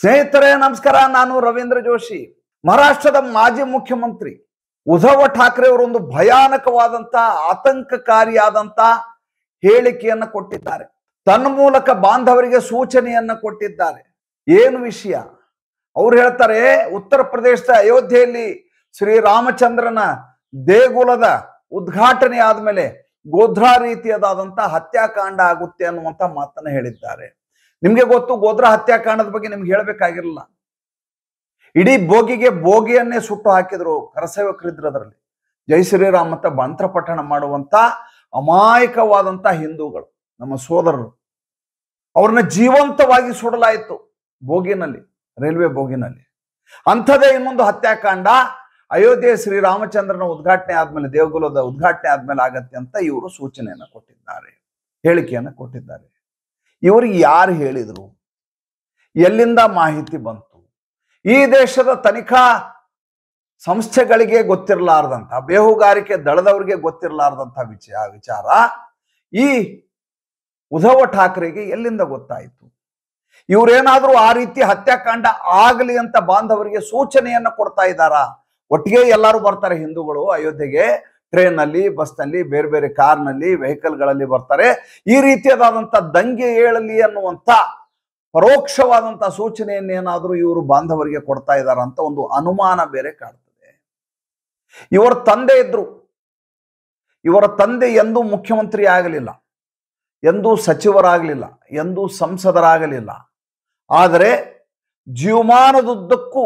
ಸ್ನೇಹಿತರೆ ನಮಸ್ಕಾರ ನಾನು ರವೀಂದ್ರ ಜೋಶಿ ಮಹಾರಾಷ್ಟ್ರದ ಮಾಜಿ ಮುಖ್ಯಮಂತ್ರಿ ಉದ್ಧವ್ ಠಾಕ್ರೆ ಅವರೊಂದು ಭಯಾನಕವಾದಂತ ಆತಂಕಕಾರಿಯಾದಂತ ಹೇಳಿಕೆಯನ್ನು ಕೊಟ್ಟಿದ್ದಾರೆ ತನ್ನ ಮೂಲಕ ಬಾಂಧವರಿಗೆ ಸೂಚನೆಯನ್ನ ಕೊಟ್ಟಿದ್ದಾರೆ ಏನು ವಿಷಯ ಅವ್ರು ಹೇಳ್ತಾರೆ ಉತ್ತರ ಪ್ರದೇಶದ ಅಯೋಧ್ಯೆಯಲ್ಲಿ ಶ್ರೀರಾಮಚಂದ್ರನ ದೇಗುಲದ ಉದ್ಘಾಟನೆ ಆದ್ಮೇಲೆ ಗೋಧ್ರಾ ರೀತಿಯದಾದಂತಹ ಹತ್ಯಾಕಾಂಡ ಆಗುತ್ತೆ ಅನ್ನುವಂತ ಮಾತನ್ನ ಹೇಳಿದ್ದಾರೆ ನಿಮಗೆ ಗೊತ್ತು ಗೋದ್ರ ಹತ್ಯಾಕಾಂಡದ ಬಗ್ಗೆ ನಿಮ್ಗೆ ಹೇಳಬೇಕಾಗಿರಲಿಲ್ಲ ಇಡೀ ಬೋಗಿಗೆ ಬೋಗಿಯನ್ನೇ ಸುಟ್ಟು ಹಾಕಿದ್ರು ಕರಸೇವಕರಿದ್ರು ಅದರಲ್ಲಿ ಜೈ ಶ್ರೀರಾಮ್ ಅಂತ ಪಠಣ ಮಾಡುವಂತ ಅಮಾಯಕವಾದಂತ ಹಿಂದೂಗಳು ನಮ್ಮ ಸೋದರರು ಅವ್ರನ್ನ ಜೀವಂತವಾಗಿ ಸುಡಲಾಯಿತು ಬೋಗಿನಲ್ಲಿ ರೈಲ್ವೆ ಬೋಗಿನಲ್ಲಿ ಅಂಥದೇ ಇನ್ನೊಂದು ಹತ್ಯಾಕಾಂಡ ಅಯೋಧ್ಯೆ ಶ್ರೀರಾಮಚಂದ್ರನ ಉದ್ಘಾಟನೆ ಆದ್ಮೇಲೆ ದೇವಗುಲದ ಉದ್ಘಾಟನೆ ಆದ್ಮೇಲೆ ಆಗತ್ತೆ ಅಂತ ಇವರು ಸೂಚನೆಯನ್ನು ಕೊಟ್ಟಿದ್ದಾರೆ ಹೇಳಿಕೆಯನ್ನು ಕೊಟ್ಟಿದ್ದಾರೆ ಇವರಿಗೆ ಯಾರು ಹೇಳಿದರು ಎಲ್ಲಿಂದ ಮಾಹಿತಿ ಬಂತು ಈ ದೇಶದ ತನಿಖಾ ಸಂಸ್ಥೆಗಳಿಗೆ ಗೊತ್ತಿರಲಾರ್ದಂಥ ಬೇಹುಗಾರಿಕೆ ದಳದವರಿಗೆ ಗೊತ್ತಿರಲಾರ್ದಂಥ ವಿಚಾರ ವಿಚಾರ ಈ ಉದ್ಧವ ಠಾಕ್ರೆಗೆ ಎಲ್ಲಿಂದ ಗೊತ್ತಾಯಿತು ಇವರೇನಾದರೂ ಆ ರೀತಿ ಹತ್ಯಾಕಾಂಡ ಆಗಲಿ ಅಂತ ಬಾಂಧವರಿಗೆ ಸೂಚನೆಯನ್ನು ಕೊಡ್ತಾ ಇದ್ದಾರಾ ಒಟ್ಟಿಗೆ ಎಲ್ಲರೂ ಬರ್ತಾರೆ ಹಿಂದೂಗಳು ಅಯೋಧ್ಯೆಗೆ ಟ್ರೈನ್ ನಲ್ಲಿ ಬಸ್ ನಲ್ಲಿ ಬೇರೆ ಬೇರೆ ಕಾರ್ ನಲ್ಲಿ ವೆಹಿಕಲ್ ಗಳಲ್ಲಿ ಬರ್ತಾರೆ ಈ ರೀತಿಯಾದಂತ ದಂಗೆ ಏಳಲಿ ಅನ್ನುವಂತ ಪರೋಕ್ಷವಾದಂತ ಸೂಚನೆಯನ್ನೇನಾದ್ರೂ ಇವರು ಬಾಂಧವರಿಗೆ ಕೊಡ್ತಾ ಇದ್ದಾರಂತ ಒಂದು ಅನುಮಾನ ಬೇರೆ ಕಾಡ್ತದೆ ಇವರ ತಂದೆ ಇದ್ರು ಇವರ ತಂದೆ ಎಂದೂ ಮುಖ್ಯಮಂತ್ರಿ ಆಗಲಿಲ್ಲ ಎಂದೂ ಸಚಿವರಾಗಲಿಲ್ಲ ಎಂದೂ ಸಂಸದರಾಗಲಿಲ್ಲ ಆದರೆ ಜೀವಮಾನದುದ್ದಕ್ಕೂ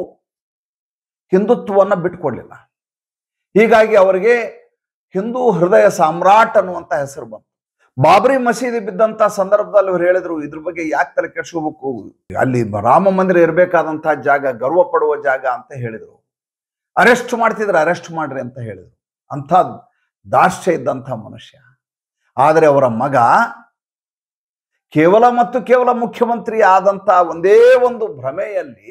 ಹಿಂದುತ್ವವನ್ನು ಬಿಟ್ಕೊಡ್ಲಿಲ್ಲ ಹೀಗಾಗಿ ಅವರಿಗೆ ಹಿಂದೂ ಹೃದಯ ಸಾಮ್ರಾಟ್ ಅನ್ನುವಂತ ಹೆಸರು ಬಂತು ಬಾಬರಿ ಮಸೀದಿ ಬಿದ್ದಂತ ಸಂದರ್ಭದಲ್ಲಿ ಅವ್ರು ಹೇಳಿದ್ರು ಇದ್ರ ಬಗ್ಗೆ ಯಾಕೆ ತಲೆ ಕೆಡ್ಸ್ಕೋಬೇಕು ಅಲ್ಲಿ ರಾಮ ಮಂದಿರ ಇರಬೇಕಾದಂತಹ ಜಾಗ ಗರ್ವ ಪಡುವ ಜಾಗ ಅಂತ ಹೇಳಿದರು ಅರೆಸ್ಟ್ ಮಾಡ್ತಿದ್ರೆ ಅರೆಸ್ಟ್ ಮಾಡ್ರಿ ಅಂತ ಹೇಳಿದ್ರು ಅಂಥ ದಾಶ್ಯ ಇದ್ದಂಥ ಮನುಷ್ಯ ಆದರೆ ಅವರ ಮಗ ಕೇವಲ ಮತ್ತು ಕೇವಲ ಮುಖ್ಯಮಂತ್ರಿ ಆದಂತ ಒಂದೇ ಒಂದು ಭ್ರಮೆಯಲ್ಲಿ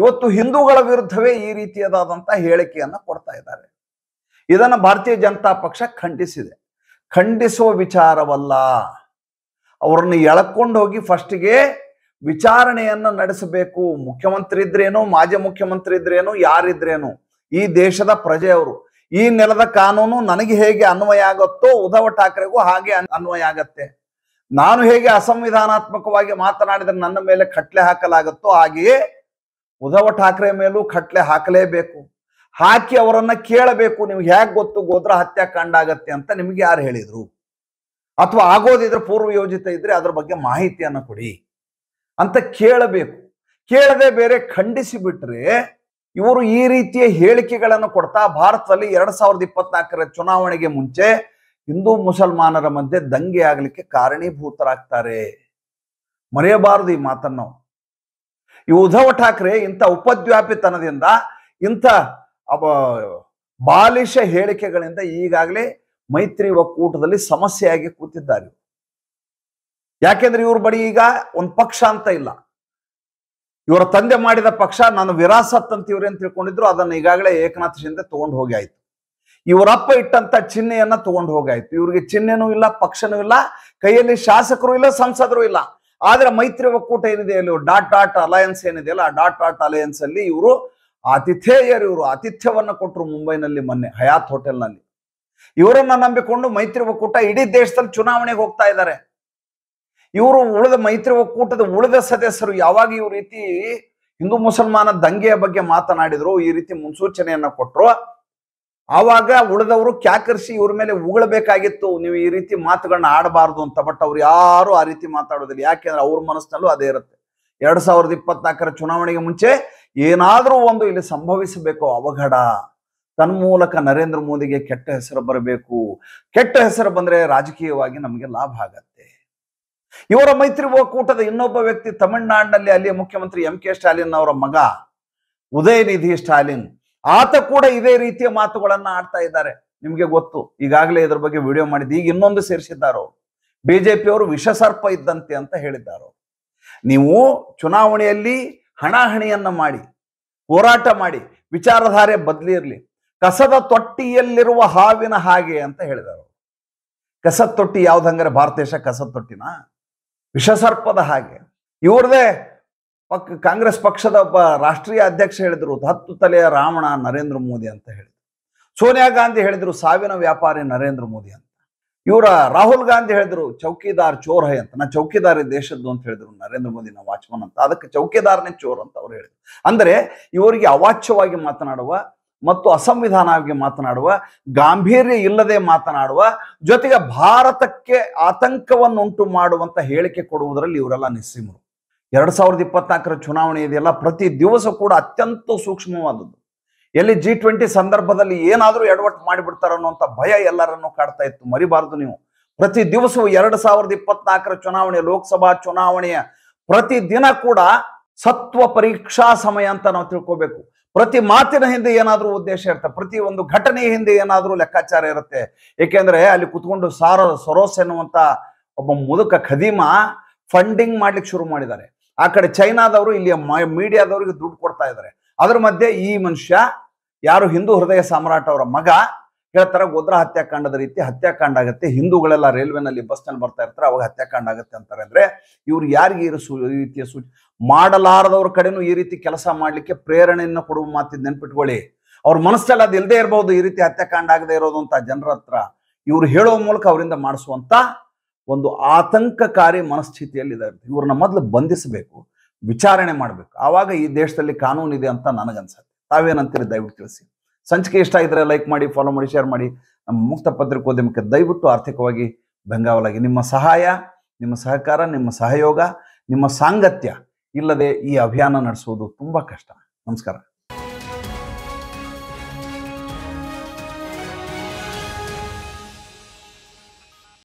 ಇವತ್ತು ಹಿಂದೂಗಳ ವಿರುದ್ಧವೇ ಈ ರೀತಿಯದಾದಂತಹ ಹೇಳಿಕೆಯನ್ನು ಕೊಡ್ತಾ ಇದ್ದಾರೆ ಇದನ್ನು ಭಾರತೀಯ ಜನತಾ ಪಕ್ಷ ಖಂಡಿಸಿದೆ ಖಂಡಿಸುವ ವಿಚಾರವಲ್ಲ ಅವರನ್ನು ಎಳಕೊಂಡು ಹೋಗಿ ಫಸ್ಟ್ಗೆ ವಿಚಾರಣೆಯನ್ನು ನಡೆಸಬೇಕು ಮುಖ್ಯಮಂತ್ರಿ ಇದ್ರೇನು ಮಾಜಿ ಮುಖ್ಯಮಂತ್ರಿ ಇದ್ರೇನು ಯಾರಿದ್ರೇನು ಈ ದೇಶದ ಪ್ರಜೆಯವರು ಈ ನೆಲದ ಕಾನೂನು ನನಗೆ ಹೇಗೆ ಅನ್ವಯ ಆಗುತ್ತೋ ಉದ್ಧವ್ ಠಾಕ್ರೆಗೂ ಹಾಗೆ ಅನ್ವಯ ಆಗತ್ತೆ ನಾನು ಹೇಗೆ ಅಸಂವಿಧಾನಾತ್ಮಕವಾಗಿ ಮಾತನಾಡಿದರೆ ನನ್ನ ಮೇಲೆ ಕಟ್ಲೆ ಹಾಕಲಾಗುತ್ತೋ ಹಾಗೆಯೇ ಉದ್ಧವ್ ಠಾಕ್ರೆ ಮೇಲೂ ಕಟ್ಲೆ ಹಾಕಲೇಬೇಕು ಹಾಕಿ ಅವರನ್ನ ಕೇಳಬೇಕು ನಿಮ್ಗೆ ಹೇಗೆ ಗೊತ್ತು ಗೋದ್ರ ಹತ್ಯಾಕಾಂಡ ಆಗತ್ತೆ ಅಂತ ನಿಮ್ಗೆ ಯಾರು ಹೇಳಿದ್ರು ಅಥವಾ ಆಗೋದಿದ್ರೆ ಪೂರ್ವ ಯೋಜಿತ ಇದ್ರೆ ಅದ್ರ ಬಗ್ಗೆ ಮಾಹಿತಿಯನ್ನು ಕೊಡಿ ಅಂತ ಕೇಳಬೇಕು ಕೇಳದೆ ಬೇರೆ ಖಂಡಿಸಿ ಬಿಟ್ರೆ ಇವರು ಈ ರೀತಿಯ ಹೇಳಿಕೆಗಳನ್ನು ಕೊಡ್ತಾ ಭಾರತದಲ್ಲಿ ಎರಡ್ ಸಾವಿರದ ಇಪ್ಪತ್ನಾಲ್ಕರ ಚುನಾವಣೆಗೆ ಮುಂಚೆ ಹಿಂದೂ ಮುಸಲ್ಮಾನರ ಮಧ್ಯೆ ದಂಗೆ ಆಗಲಿಕ್ಕೆ ಕಾರಣೀಭೂತರಾಗ್ತಾರೆ ಮರೆಯಬಾರದು ಈ ಮಾತನ್ನು ಈ ಉದ್ಧವ್ ಠಾಕ್ರೆ ಇಂಥ ಉಪದ್ವ್ಯಾಪಿತನದಿಂದ ಇಂಥ ಅಬ ಬಾಲಿಷ ಹೇಳಿಕೆಗಳಿಂದ ಈಗಾಗಲೇ ಮೈತ್ರಿ ಒಕ್ಕೂಟದಲ್ಲಿ ಸಮಸ್ಯೆಯಾಗಿ ಕೂತಿದ್ದಾರೆ ಯಾಕೆಂದ್ರೆ ಇವ್ರ ಬಳಿ ಈಗ ಒಂದು ಪಕ್ಷ ಅಂತ ಇಲ್ಲ ಇವರ ತಂದೆ ಮಾಡಿದ ಪಕ್ಷ ನಾನು ವಿರಾಸತ್ ಅಂತ ಇವ್ರೇನ್ ತಿಳ್ಕೊಂಡಿದ್ರು ಅದನ್ನು ಈಗಾಗಲೇ ಏಕನಾಥ್ ಶಿಂದೆ ತಗೊಂಡು ಹೋಗಿ ಆಯ್ತು ಇವರಪ್ಪ ಇಟ್ಟಂತ ಚಿಹ್ನೆಯನ್ನ ತಗೊಂಡು ಹೋಗಾಯ್ತು ಇವ್ರಿಗೆ ಚಿಹ್ನೆನೂ ಇಲ್ಲ ಪಕ್ಷನೂ ಇಲ್ಲ ಕೈಯಲ್ಲಿ ಶಾಸಕರು ಇಲ್ಲ ಸಂಸದರು ಇಲ್ಲ ಆದ್ರೆ ಮೈತ್ರಿ ಒಕ್ಕೂಟ ಏನಿದೆ ಅಲ್ಲಿ ಡಾಟ್ ಡಾಟ್ ಅಲಯನ್ಸ್ ಏನಿದೆ ಅಲ್ಲ ಆ ಡಾಟ್ ಡಾಟ್ ಅಲಯನ್ಸ್ ಅಲ್ಲಿ ಇವರು ಆತಿಥೇಯರು ಇವರು ಆತಿಥ್ಯವನ್ನು ಕೊಟ್ಟರು ಮುಂಬೈನಲ್ಲಿ ಮೊನ್ನೆ ಹಯಾತ್ ಹೋಟೆಲ್ನಲ್ಲಿ ಇವರನ್ನ ನಂಬಿಕೊಂಡು ಮೈತ್ರಿ ಒಕ್ಕೂಟ ಇಡೀ ದೇಶದಲ್ಲಿ ಚುನಾವಣೆಗೆ ಹೋಗ್ತಾ ಇದ್ದಾರೆ ಇವರು ಉಳಿದ ಮೈತ್ರಿ ಒಕ್ಕೂಟದ ಉಳಿದ ಸದಸ್ಯರು ಯಾವಾಗ ಇವ್ ರೀತಿ ಹಿಂದೂ ಮುಸಲ್ಮಾನ ದಂಗೆಯ ಬಗ್ಗೆ ಮಾತನಾಡಿದ್ರು ಈ ರೀತಿ ಮುನ್ಸೂಚನೆಯನ್ನ ಕೊಟ್ಟರು ಆವಾಗ ಉಳಿದವರು ಕ್ಯಾಕರಿಸಿ ಇವ್ರ ಮೇಲೆ ಉಗಳಬೇಕಾಗಿತ್ತು ನೀವು ಈ ರೀತಿ ಮಾತುಗಳನ್ನ ಆಡಬಾರ್ದು ಅಂತ ಬಟ್ ಅವ್ರು ಯಾರು ಆ ರೀತಿ ಮಾತಾಡೋದಿಲ್ಲ ಯಾಕೆಂದ್ರೆ ಅವ್ರ ಮನಸ್ಸಿನಲ್ಲೂ ಅದೇ ಇರುತ್ತೆ ಎರಡ್ ಸಾವಿರದ ಇಪ್ಪತ್ನಾಲ್ಕರ ಚುನಾವಣೆಗೆ ಮುಂಚೆ ಏನಾದರೂ ಒಂದು ಇಲ್ಲಿ ಸಂಭವಿಸಬೇಕು ಅವಘಡ ತನ್ಮೂಲಕ ನರೇಂದ್ರ ಮೋದಿಗೆ ಕೆಟ್ಟ ಹೆಸರು ಬರಬೇಕು ಕೆಟ್ಟ ಹೆಸರು ಬಂದರೆ ರಾಜಕೀಯವಾಗಿ ನಮಗೆ ಲಾಭ ಆಗತ್ತೆ ಇವರ ಮೈತ್ರಿ ಒಕ್ಕೂಟದ ಇನ್ನೊಬ್ಬ ವ್ಯಕ್ತಿ ತಮಿಳುನಾಡಿನಲ್ಲಿ ಅಲ್ಲಿಯ ಮುಖ್ಯಮಂತ್ರಿ ಎಂ ಕೆ ಸ್ಟಾಲಿನ್ ಅವರ ಮಗ ಉದಯನಿಧಿ ಸ್ಟಾಲಿನ್ ಆತ ಕೂಡ ಇದೇ ರೀತಿಯ ಮಾತುಗಳನ್ನು ಆಡ್ತಾ ಇದ್ದಾರೆ ನಿಮಗೆ ಗೊತ್ತು ಈಗಾಗಲೇ ಇದ್ರ ಬಗ್ಗೆ ವಿಡಿಯೋ ಮಾಡಿದ್ದು ಈಗ ಇನ್ನೊಂದು ಸೇರಿಸಿದ್ದಾರೋ ಬಿಜೆಪಿಯವರು ವಿಷಸರ್ಪ ಇದ್ದಂತೆ ಅಂತ ಹೇಳಿದ್ದಾರೋ ನೀವು ಚುನಾವಣೆಯಲ್ಲಿ ಹಣಾಹಣಿಯನ್ನು ಮಾಡಿ ಹೋರಾಟ ಮಾಡಿ ವಿಚಾರಧಾರೆ ಬದಲಿರಲಿ ಕಸದ ತೊಟ್ಟಿಯಲ್ಲಿರುವ ಹಾವಿನ ಹಾಗೆ ಅಂತ ಹೇಳಿದರು ಕಸ ತೊಟ್ಟಿ ಹಂಗಾರೆ ಭಾರತ ದೇಶ ಕಸ ತೊಟ್ಟಿನ ವಿಷಸರ್ಪದ ಹಾಗೆ ಇವ್ರದೇ ಪಕ್ ಕಾಂಗ್ರೆಸ್ ಪಕ್ಷದ ಒಬ್ಬ ರಾಷ್ಟ್ರೀಯ ಅಧ್ಯಕ್ಷ ಹೇಳಿದರು ಹತ್ತು ತಲೆಯ ರಾವಣ ನರೇಂದ್ರ ಮೋದಿ ಅಂತ ಹೇಳಿದರು ಸೋನಿಯಾ ಗಾಂಧಿ ಹೇಳಿದರು ಸಾವಿನ ವ್ಯಾಪಾರಿ ನರೇಂದ್ರ ಮೋದಿ ಅಂತ ಇವರ ರಾಹುಲ್ ಗಾಂಧಿ ಹೇಳಿದ್ರು ಚೌಕಿದಾರ್ ಚೋರ್ ಹೈ ಅಂತ ನಾ ಚೌಕಿದಾರಿ ದೇಶದ್ದು ಅಂತ ಹೇಳಿದ್ರು ನರೇಂದ್ರ ಮೋದಿನ ವಾಚ್ಮನ್ ಅಂತ ಅದಕ್ಕೆ ಚೌಕಿದಾರನೇ ಚೋರ್ ಅಂತ ಅವ್ರು ಹೇಳಿದ್ರು ಅಂದ್ರೆ ಇವರಿಗೆ ಅವಾಚ್ಯವಾಗಿ ಮಾತನಾಡುವ ಮತ್ತು ಅಸಂವಿಧಾನವಾಗಿ ಮಾತನಾಡುವ ಗಾಂಭೀರ್ಯ ಇಲ್ಲದೆ ಮಾತನಾಡುವ ಜೊತೆಗೆ ಭಾರತಕ್ಕೆ ಆತಂಕವನ್ನುಂಟು ಮಾಡುವಂತ ಹೇಳಿಕೆ ಕೊಡುವುದರಲ್ಲಿ ಇವರೆಲ್ಲ ನಿಸ್ಸೀಮರು ಎರಡ್ ಸಾವಿರದ ಇಪ್ಪತ್ನಾಲ್ಕರ ಚುನಾವಣೆ ಇದೆಯಲ್ಲ ಪ್ರತಿ ದಿವಸ ಕೂಡ ಅತ್ಯಂತ ಸೂಕ್ಷ್ಮವಾದದ್ದು ಎಲ್ಲಿ ಜಿ ಟ್ವೆಂಟಿ ಸಂದರ್ಭದಲ್ಲಿ ಏನಾದರೂ ಎಡವಟ್ಟು ಮಾಡಿಬಿಡ್ತಾರ ಅನ್ನುವಂಥ ಭಯ ಎಲ್ಲರನ್ನೂ ಕಾಡ್ತಾ ಇತ್ತು ಮರಿಬಾರದು ನೀವು ಪ್ರತಿ ದಿವಸವು ಎರಡು ಸಾವಿರದ ಇಪ್ಪತ್ನಾಲ್ಕರ ಚುನಾವಣೆ ಲೋಕಸಭಾ ಚುನಾವಣೆಯ ಪ್ರತಿ ದಿನ ಕೂಡ ಸತ್ವ ಪರೀಕ್ಷಾ ಸಮಯ ಅಂತ ನಾವು ತಿಳ್ಕೋಬೇಕು ಪ್ರತಿ ಮಾತಿನ ಹಿಂದೆ ಏನಾದರೂ ಉದ್ದೇಶ ಇರುತ್ತೆ ಪ್ರತಿ ಒಂದು ಘಟನೆಯ ಹಿಂದೆ ಏನಾದರೂ ಲೆಕ್ಕಾಚಾರ ಇರುತ್ತೆ ಏಕೆಂದ್ರೆ ಅಲ್ಲಿ ಕುತ್ಕೊಂಡು ಸಾರ ಸರೋಸ್ ಎನ್ನುವಂತ ಒಬ್ಬ ಮುದುಕ ಖದೀಮ ಫಂಡಿಂಗ್ ಮಾಡ್ಲಿಕ್ಕೆ ಶುರು ಮಾಡಿದ್ದಾರೆ ಆ ಕಡೆ ಚೈನಾದವರು ಇಲ್ಲಿ ಮೀಡಿಯಾದವ್ರಿಗೆ ದುಡ್ಡು ಕೊಡ್ತಾ ಇದ್ದಾರೆ ಅದ್ರ ಮಧ್ಯೆ ಈ ಮನುಷ್ಯ ಯಾರು ಹಿಂದೂ ಹೃದಯ ಸಾಮ್ರಾಟ್ ಅವರ ಮಗ ಹೇಳ್ತಾರೆ ಗೋದ್ರ ಹತ್ಯಾಕಾಂಡದ ರೀತಿ ಹತ್ಯಾಕಾಂಡ ಆಗುತ್ತೆ ಹಿಂದೂಗಳೆಲ್ಲ ರೈಲ್ವೆನಲ್ಲಿ ಬಸ್ನಲ್ಲಿ ಬರ್ತಾ ಇರ್ತಾರೆ ಅವಾಗ ಹತ್ಯಾಕಾಂಡ ಆಗುತ್ತೆ ಅಂತಾರೆ ಅಂದ್ರೆ ಇವ್ರು ಯಾರಿಗೆ ಈ ರೀತಿಯ ಸೂಚ ಮಾಡಲಾರದವ್ರ ಕಡೆನೂ ಈ ರೀತಿ ಕೆಲಸ ಮಾಡಲಿಕ್ಕೆ ಪ್ರೇರಣೆಯನ್ನು ಕೊಡುವ ಮಾತಿದ್ ನೆನ್ಪಿಟ್ಕೊಳ್ಳಿ ಅವ್ರ ಮನಸ್ಸಲ್ಲಿ ಅದು ಇಲ್ಲದೆ ಇರಬಹುದು ಈ ರೀತಿ ಹತ್ಯಾಕಾಂಡ ಆಗದೆ ಇರೋದು ಅಂತ ಜನರ ಹತ್ರ ಇವ್ರು ಹೇಳುವ ಮೂಲಕ ಅವರಿಂದ ಮಾಡಿಸುವಂತ ಒಂದು ಆತಂಕಕಾರಿ ಮನಸ್ಥಿತಿಯಲ್ಲಿದ್ದಾರೆ ಇವ್ರನ್ನ ಮೊದಲು ಬಂಧಿಸಬೇಕು ವಿಚಾರಣೆ ಮಾಡಬೇಕು ಆವಾಗ ಈ ದೇಶದಲ್ಲಿ ಕಾನೂನು ಇದೆ ಅಂತ ನನಗನ್ಸುತ್ತೆ ತಾವೇನಂತೀರಿ ದಯವಿಟ್ಟು ತಿಳಿಸಿ ಸಂಚಿಕೆ ಇಷ್ಟ ಇದ್ರೆ ಲೈಕ್ ಮಾಡಿ ಫಾಲೋ ಮಾಡಿ ಶೇರ್ ಮಾಡಿ ನಮ್ಮ ಮುಕ್ತ ಪತ್ರಿಕೋದ್ಯಮಕ್ಕೆ ದಯವಿಟ್ಟು ಆರ್ಥಿಕವಾಗಿ ಬೆಂಗಾವಲಾಗಿ ನಿಮ್ಮ ಸಹಾಯ ನಿಮ್ಮ ಸಹಕಾರ ನಿಮ್ಮ ಸಹಯೋಗ ನಿಮ್ಮ ಸಾಂಗತ್ಯ ಇಲ್ಲದೆ ಈ ಅಭಿಯಾನ ನಡೆಸುವುದು ತುಂಬ ಕಷ್ಟ ನಮಸ್ಕಾರ